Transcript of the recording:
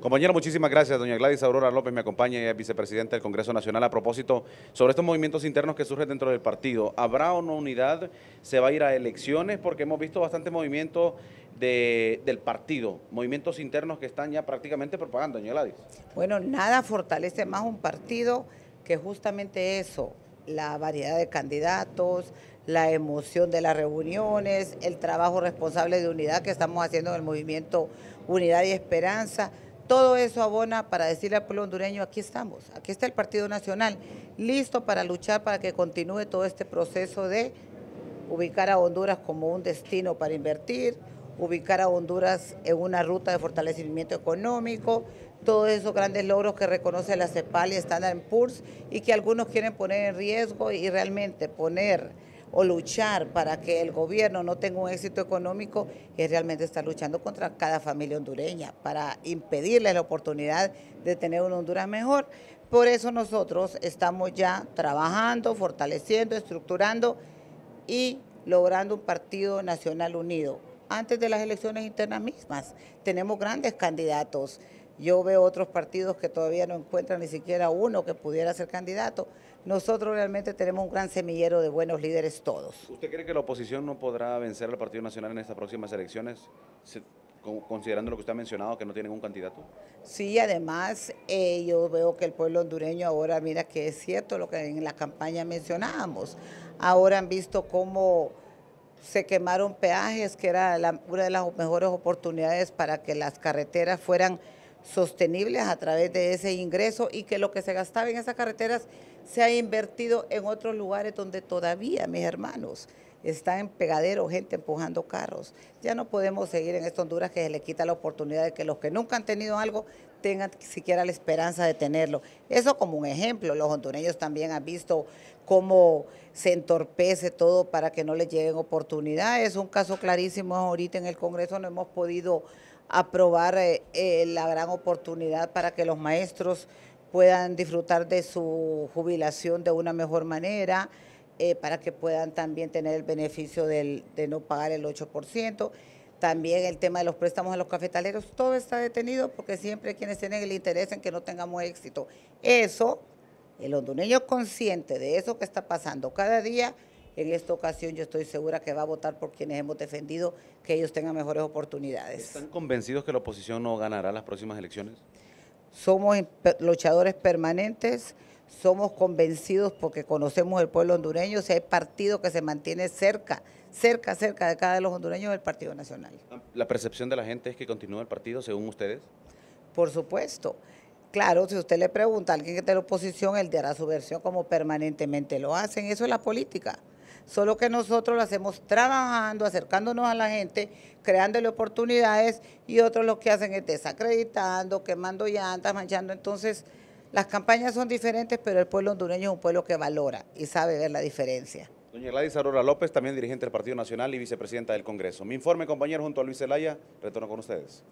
Compañero, muchísimas gracias. Doña Gladys Aurora López me acompaña, ella es vicepresidenta del Congreso Nacional. A propósito, sobre estos movimientos internos que surgen dentro del partido, ¿habrá o no unidad? ¿Se va a ir a elecciones? Porque hemos visto bastante movimiento del partido, movimientos internos que están ya prácticamente propagando, doña Gladys. Bueno, nada fortalece más un partido que justamente eso, la variedad de candidatos, la emoción de las reuniones, el trabajo responsable de unidad que estamos haciendo en el movimiento Unidad y Esperanza. Todo eso abona para decirle al pueblo hondureño, aquí estamos, aquí está el Partido Nacional, listo para luchar para que continúe todo este proceso de ubicar a Honduras como un destino para invertir, ubicar a Honduras en una ruta de fortalecimiento económico, todos esos grandes logros que reconoce la CEPAL y en PURS, y que algunos quieren poner en riesgo y realmente poner o luchar para que el gobierno no tenga un éxito económico es realmente estar luchando contra cada familia hondureña para impedirles la oportunidad de tener una Honduras mejor. Por eso nosotros estamos ya trabajando, fortaleciendo, estructurando y logrando un partido nacional unido. Antes de las elecciones internas mismas tenemos grandes candidatos. Yo veo otros partidos que todavía no encuentran ni siquiera uno que pudiera ser candidato. Nosotros realmente tenemos un gran semillero de buenos líderes todos. ¿Usted cree que la oposición no podrá vencer al Partido Nacional en estas próximas elecciones? considerando lo que usted ha mencionado, que no tienen un candidato. Sí, además eh, yo veo que el pueblo hondureño ahora, mira que es cierto lo que en la campaña mencionábamos, ahora han visto cómo se quemaron peajes, que era una de las mejores oportunidades para que las carreteras fueran sostenibles a través de ese ingreso y que lo que se gastaba en esas carreteras se ha invertido en otros lugares donde todavía mis hermanos están en pegadero, gente empujando carros. Ya no podemos seguir en esta Honduras que se le quita la oportunidad de que los que nunca han tenido algo tengan siquiera la esperanza de tenerlo. Eso como un ejemplo, los hondureños también han visto cómo se entorpece todo para que no les lleguen oportunidades. Un caso clarísimo ahorita en el Congreso no hemos podido aprobar eh, eh, la gran oportunidad para que los maestros puedan disfrutar de su jubilación de una mejor manera, eh, para que puedan también tener el beneficio de no pagar el 8%. También el tema de los préstamos a los cafetaleros, todo está detenido porque siempre quienes tienen el interés en que no tengamos éxito. Eso, el hondureño consciente de eso que está pasando cada día, en esta ocasión yo estoy segura que va a votar por quienes hemos defendido que ellos tengan mejores oportunidades. ¿Están convencidos que la oposición no ganará las próximas elecciones? somos em, luchadores permanentes, somos convencidos porque conocemos el pueblo hondureño, si hay partido que se mantiene cerca, cerca, cerca de cada de los hondureños, el Partido Nacional. ¿La percepción de la gente es que continúa el partido según ustedes? Por supuesto. Claro, si usted le pregunta a alguien que está en la oposición, él dará su versión como permanentemente lo hacen. Eso es la política solo que nosotros lo hacemos trabajando, acercándonos a la gente, creándole oportunidades y otros lo que hacen es desacreditando, quemando llantas, manchando. Entonces, las campañas son diferentes, pero el pueblo hondureño es un pueblo que valora y sabe ver la diferencia. Doña Gladys Aurora López, también dirigente del Partido Nacional y vicepresidenta del Congreso. Mi informe, compañero, junto a Luis Zelaya, retorno con ustedes.